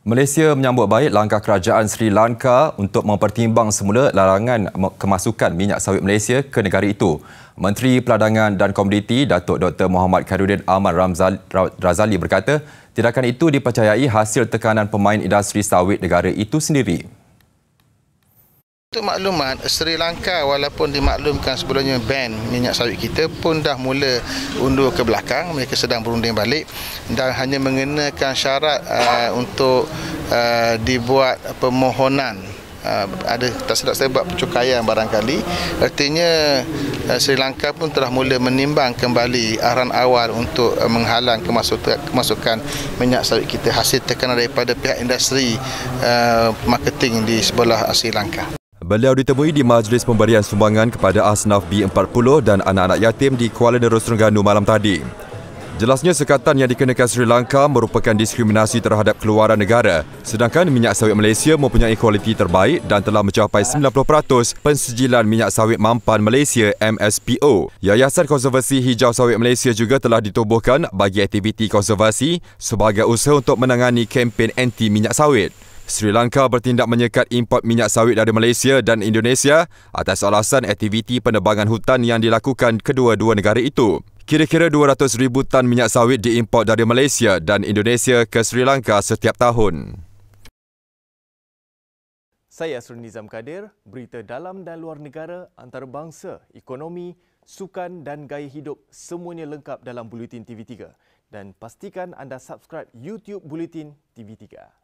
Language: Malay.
Malaysia menyambut baik langkah kerajaan Sri Lanka untuk mempertimbang semula larangan kemasukan minyak sawit Malaysia ke negara itu. Menteri Peladangan dan Komoditi Datuk Dr. Muhammad Khairuddin Ahmad Razali berkata, tindakan itu dipercayai hasil tekanan pemain industri sawit negara itu sendiri. Untuk maklumat, Sri Lanka walaupun dimaklumkan sebelumnya ban minyak sawit kita pun dah mula undur ke belakang. Mereka sedang berunding balik dan hanya mengenakan syarat uh, untuk uh, dibuat permohonan. Uh, ada tak sedap saya buat percukaian barangkali. Artinya uh, Sri Lanka pun telah mula menimbang kembali arahan awal untuk uh, menghalang kemasukan, kemasukan minyak sawit kita hasil tekanan daripada pihak industri uh, marketing di sebelah Sri Lanka. Beliau ditemui di majlis pemberian sumbangan kepada asnaf B40 dan anak-anak yatim di Kuala Nerus Terengganu malam tadi. Jelasnya sekatan yang dikenakan Sri Lanka merupakan diskriminasi terhadap keluaran negara sedangkan minyak sawit Malaysia mempunyai kualiti terbaik dan telah mencapai 90% pensijilan minyak sawit mampan Malaysia MSPO. Yayasan Konservasi Hijau Sawit Malaysia juga telah ditubuhkan bagi aktiviti konservasi sebagai usaha untuk menangani kempen anti minyak sawit. Sri Lanka bertindak menyekat import minyak sawit dari Malaysia dan Indonesia atas alasan aktiviti penebangan hutan yang dilakukan kedua-dua negara itu. Kira-kira 200 ribu tan minyak sawit diimport dari Malaysia dan Indonesia ke Sri Lanka setiap tahun. Saya Asrul Nizam Kadir, berita dalam dan luar negara, antarabangsa, ekonomi, sukan dan gaya hidup semuanya lengkap dalam Bulletin TV3. Dan pastikan anda subscribe YouTube Bulletin TV3.